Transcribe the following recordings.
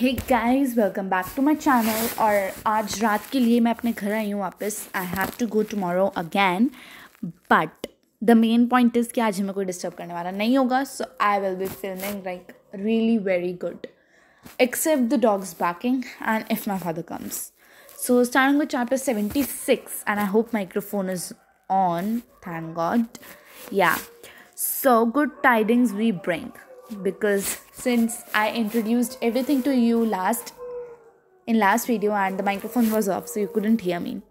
Hey guys welcome back to my channel और आज रात के लिए मैं अपने घर आई हूँ वापस I have to go tomorrow again but the main point is कि आज हमें कोई डिस्टर्ब करने वाला नहीं होगा so I will be filming like really very good except the dogs barking and if my father comes so starting with chapter seventy six and I hope microphone is on thank God yeah so good tidings we bring because since I introduced everything to you last in last video and the microphone was off so you couldn't hear me.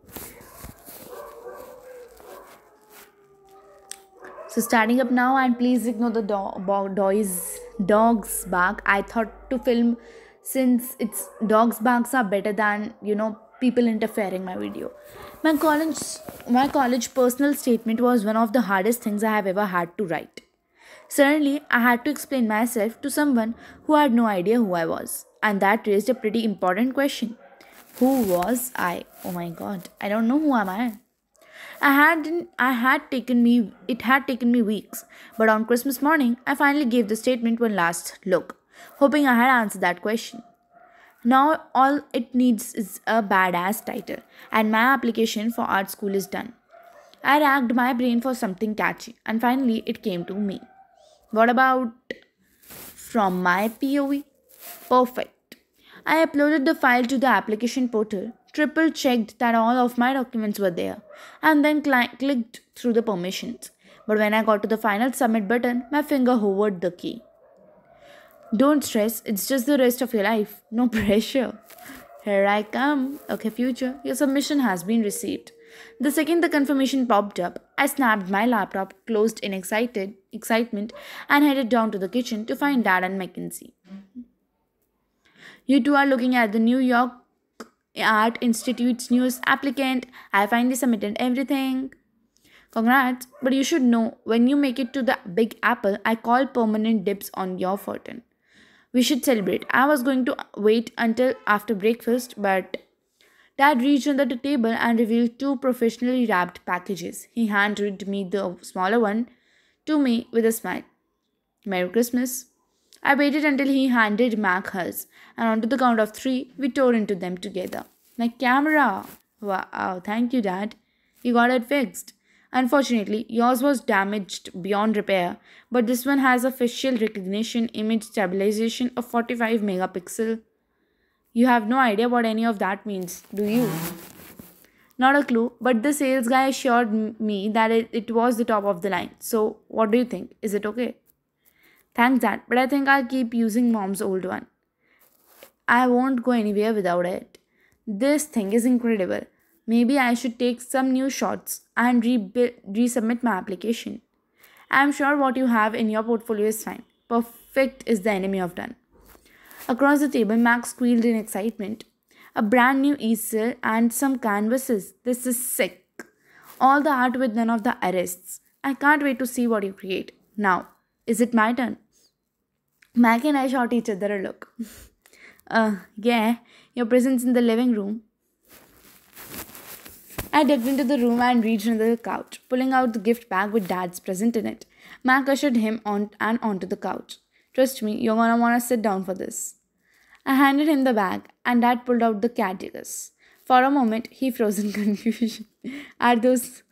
So starting up now and please ignore the dog dogs dogs bark. I thought to film since it's dogs barks are better than you know people interfering my video. My college my college personal statement was one of the hardest things I have ever had to write. Suddenly, I had to explain myself to someone who had no idea who I was, and that raised a pretty important question. Who was I? Oh my god, I don't know who am I. I had I had taken me it had taken me weeks, but on Christmas morning I finally gave the statement one last look, hoping I had answered that question. Now all it needs is a badass title, and my application for art school is done. I racked my brain for something catchy, and finally it came to me. What about from my POV? Perfect. I uploaded the file to the application portal, triple checked that all of my documents were there, and then clicked through the permissions. But when I got to the final submit button, my finger hovered the key. Don't stress, it's just the rest of your life. No pressure. Here I come. Okay, future, your submission has been received. The second the confirmation popped up, I snapped my laptop, closed in excited excitement, and headed down to the kitchen to find Dad and Mackenzie. You two are looking at the New York Art Institute's newest applicant. I finally submitted everything. Congrats, but you should know when you make it to the Big Apple, I call permanent dips on your fortune. We should celebrate. I was going to wait until after breakfast, but Dad reached under the table and revealed two professionally wrapped packages. He handed me the smaller one to me with a smile. Merry Christmas. I waited until he handed Mac hers, and on to the count of three, we tore into them together. My camera! Wow, thank you, Dad. You got it fixed. Unfortunately, yours was damaged beyond repair, but this one has a facial recognition image stabilization of 45 megapixel you have no idea what any of that means, do you? Not a clue, but the sales guy assured me that it, it was the top of the line. So, what do you think? Is it okay? Thanks, Dad, but I think I'll keep using mom's old one. I won't go anywhere without it. This thing is incredible. Maybe I should take some new shots and resubmit my application. I'm sure what you have in your portfolio is fine. Perfect is the enemy of done. Across the table, Max squealed in excitement. A brand new easel and some canvases. This is sick. All the art with none of the arrests. I can't wait to see what you create. Now, is it my turn? Mac and I shot each other a look. uh, yeah, your presence in the living room. I ducked into the room and reached under the couch, pulling out the gift bag with Dad's present in it. Mac ushered him on and onto the couch. Trust me, you're gonna wanna sit down for this. I handed him the bag, and Dad pulled out the categories. For a moment, he froze in confusion. Are those.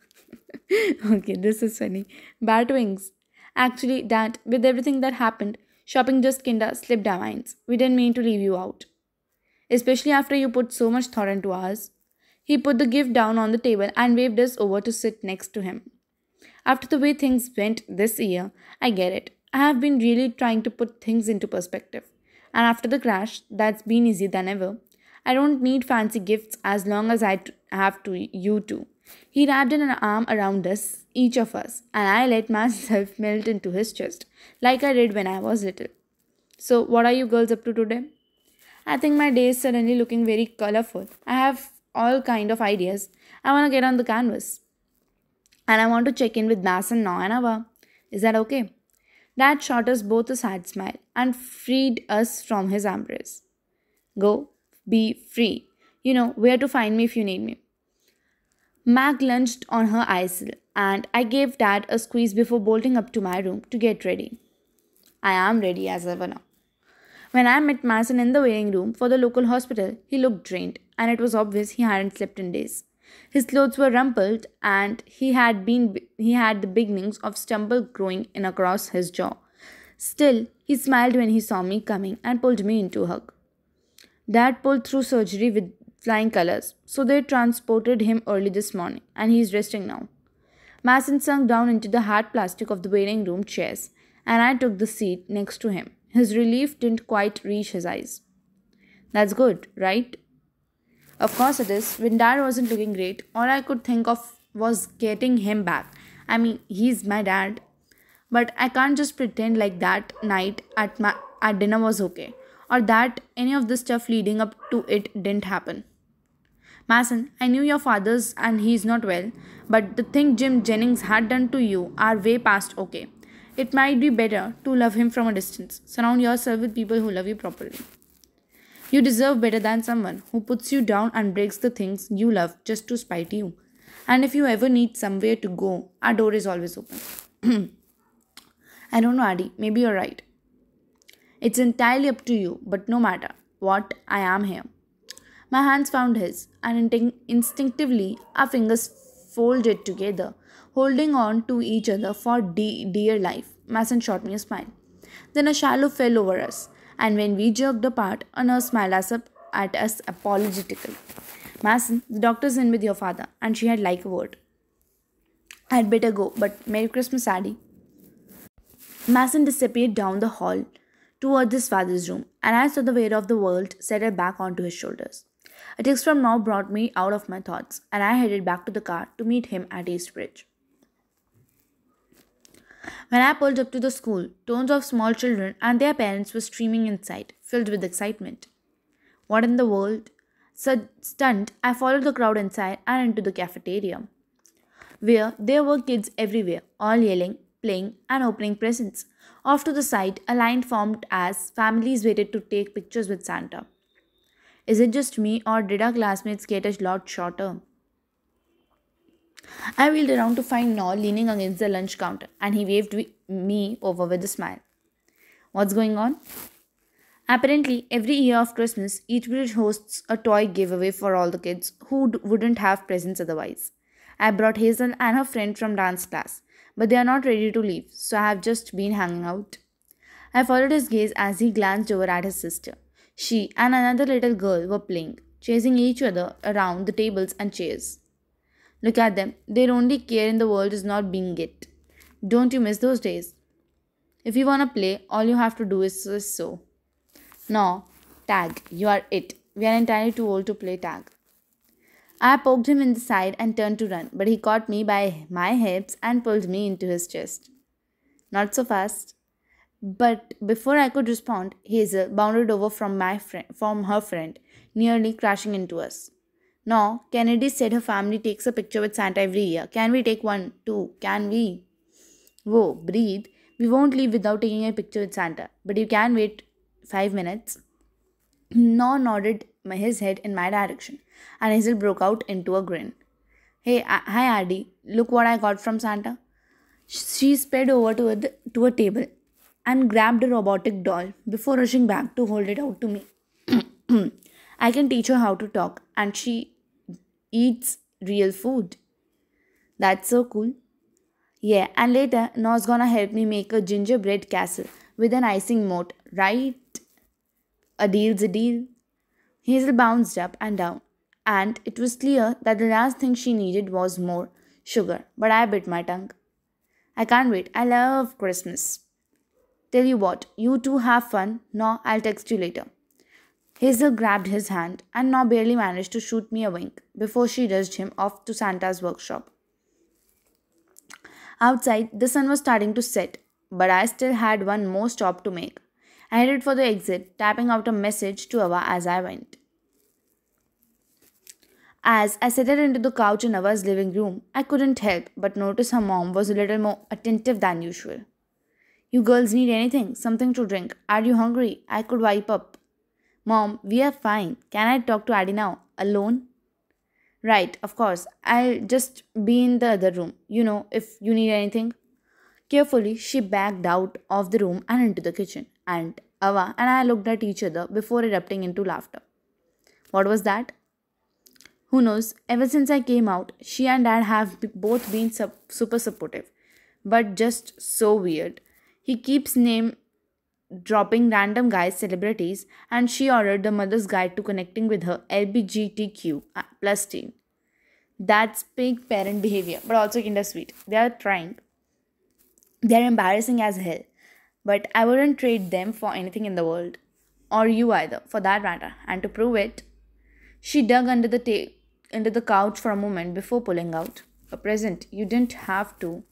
okay, this is funny. Bat wings. Actually, Dad, with everything that happened, shopping just kinda slipped our minds. We didn't mean to leave you out. Especially after you put so much thought into ours. He put the gift down on the table and waved us over to sit next to him. After the way things went this year, I get it. I have been really trying to put things into perspective. And after the crash, that's been easier than ever. I don't need fancy gifts as long as I have to you two. He wrapped an arm around us, each of us, and I let myself melt into his chest, like I did when I was little. So, what are you girls up to today? I think my day is suddenly looking very colorful. I have all kind of ideas. I want to get on the canvas. And I want to check in with Nas and Noanava. Is that okay? Dad shot us both a sad smile and freed us from his embrace. Go, be free. You know where to find me if you need me. Mac lunged on her aisle, and I gave Dad a squeeze before bolting up to my room to get ready. I am ready as ever now. When I met Mason in the waiting room for the local hospital, he looked drained, and it was obvious he hadn't slept in days. His clothes were rumpled, and he had been he had the beginnings of stubble growing in across his jaw. Still, he smiled when he saw me coming and pulled me into a hug. Dad pulled through surgery with flying colors, so they transported him early this morning, and he is resting now. Masson sunk down into the hard plastic of the waiting room chairs, and I took the seat next to him. His relief didn't quite reach his eyes. That's good, right? Of course it is. When dad wasn't looking great, all I could think of was getting him back. I mean, he's my dad. But I can't just pretend like that night at my at dinner was okay or that any of the stuff leading up to it didn't happen. Mason, I knew your father's and he's not well, but the thing Jim Jennings had done to you are way past okay. It might be better to love him from a distance. Surround yourself with people who love you properly. You deserve better than someone who puts you down and breaks the things you love just to spite you. And if you ever need somewhere to go, our door is always open. I don't know, Adi. Maybe you're right. It's entirely up to you, but no matter what, I am here. My hands found his, and instinctively, our fingers folded together, holding on to each other for de- dear life. Masson shot me a smile. Then a shallow fell over us, and when we jerked apart, a nurse smiled us up at us apologetically. Masson, the doctor's in with your father, and she had like a word. I would better go, but Merry Christmas, Addie. Masson disappeared down the hall towards his father's room, and I saw the weight of the world settle back onto his shoulders. A text from Now brought me out of my thoughts, and I headed back to the car to meet him at Eastbridge. When I pulled up to the school, tones of small children and their parents were streaming inside, filled with excitement. What in the world? Stunned, I followed the crowd inside and into the cafeteria, where there were kids everywhere, all yelling, playing, and opening presents. Off to the side, a line formed as families waited to take pictures with Santa. Is it just me, or did our classmates get a lot shorter? I wheeled around to find Nor leaning against the lunch counter, and he waved me over with a smile. What's going on? Apparently, every year of Christmas, each bridge hosts a toy giveaway for all the kids who wouldn't have presents otherwise. I brought Hazel and her friend from dance class, but they are not ready to leave, so I have just been hanging out. I followed his gaze as he glanced over at his sister. She and another little girl were playing, chasing each other around the tables and chairs. Look at them. Their only care in the world is not being it. Don't you miss those days? If you wanna play, all you have to do is so. No, tag, you are it. We are entirely too old to play tag. I poked him in the side and turned to run, but he caught me by my hips and pulled me into his chest. Not so fast. But before I could respond, Hazel bounded over from my friend, from her friend, nearly crashing into us. Now, Kennedy said her family takes a picture with Santa every year. Can we take one, too? Can we? Whoa, breathe. We won't leave without taking a picture with Santa. But you can wait five minutes. Nor nodded his head in my direction, and Hazel broke out into a grin. Hey, hi, Addy. Look what I got from Santa. She sped over to a, to a table and grabbed a robotic doll before rushing back to hold it out to me. I can teach her how to talk, and she eats real food. That's so cool. Yeah, and later Noah's gonna help me make a gingerbread castle with an icing moat, right? A deal's a deal. Hazel bounced up and down, and it was clear that the last thing she needed was more sugar, but I bit my tongue. I can't wait. I love Christmas. Tell you what, you two have fun. No, I'll text you later. Hazel grabbed his hand, and now barely managed to shoot me a wink before she rushed him off to Santa's workshop. Outside, the sun was starting to set, but I still had one more stop to make. I headed for the exit, tapping out a message to Ava as I went. As I settled into the couch in Ava's living room, I couldn't help but notice her mom was a little more attentive than usual. You girls need anything, something to drink. Are you hungry? I could wipe up. Mom, we are fine. Can I talk to Adi now? Alone? Right, of course. I'll just be in the other room, you know, if you need anything. Carefully, she backed out of the room and into the kitchen, and Ava and I looked at each other before erupting into laughter. What was that? Who knows, ever since I came out, she and dad have both been super supportive, but just so weird. He keeps name dropping random guy celebrities and she ordered the mother's guide to connecting with her LBGTQ uh, plus teen. That's big parent behavior, but also kind of sweet. They are trying. They are embarrassing as hell. But I wouldn't trade them for anything in the world. Or you either, for that matter. And to prove it, she dug under the ta- under the couch for a moment before pulling out a present. You didn't have to.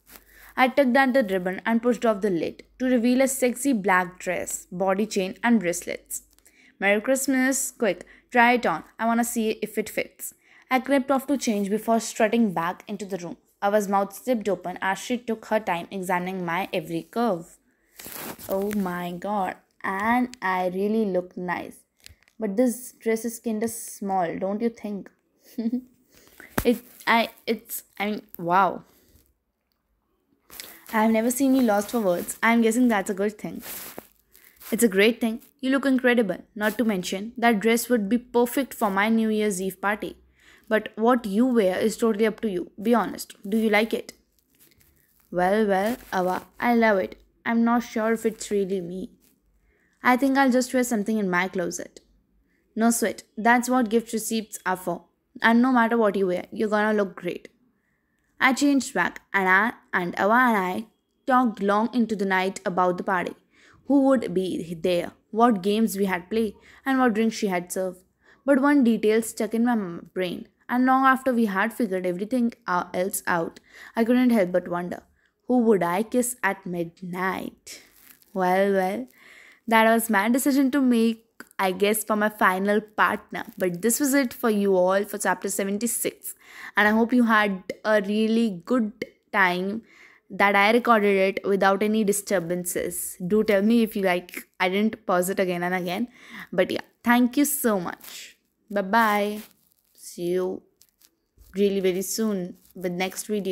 I tugged at the ribbon and pushed off the lid to reveal a sexy black dress, body chain, and bracelets. Merry Christmas! Quick, try it on. I wanna see if it fits. I crept off to change before strutting back into the room. Ava's mouth zipped open as she took her time examining my every curve. Oh my god, and I really look nice. But this dress is kinda small, don't you think? it I it's I mean wow. I've never seen you lost for words. I'm guessing that's a good thing. It's a great thing. You look incredible. Not to mention, that dress would be perfect for my New Year's Eve party. But what you wear is totally up to you. Be honest. Do you like it? Well, well, Ava, I love it. I'm not sure if it's really me. I think I'll just wear something in my closet. No sweat. That's what gift receipts are for. And no matter what you wear, you're gonna look great. I changed back and, I, and Ava and I talked long into the night about the party. Who would be there, what games we had played, and what drinks she had served. But one detail stuck in my brain, and long after we had figured everything else out, I couldn't help but wonder who would I kiss at midnight? Well, well, that was my decision to make I guess, for my final partner. But this was it for you all for chapter 76. And I hope you had a really good time that I recorded it without any disturbances. Do tell me if you like. I didn't pause it again and again. But yeah, thank you so much. Bye bye. See you really very soon with next video.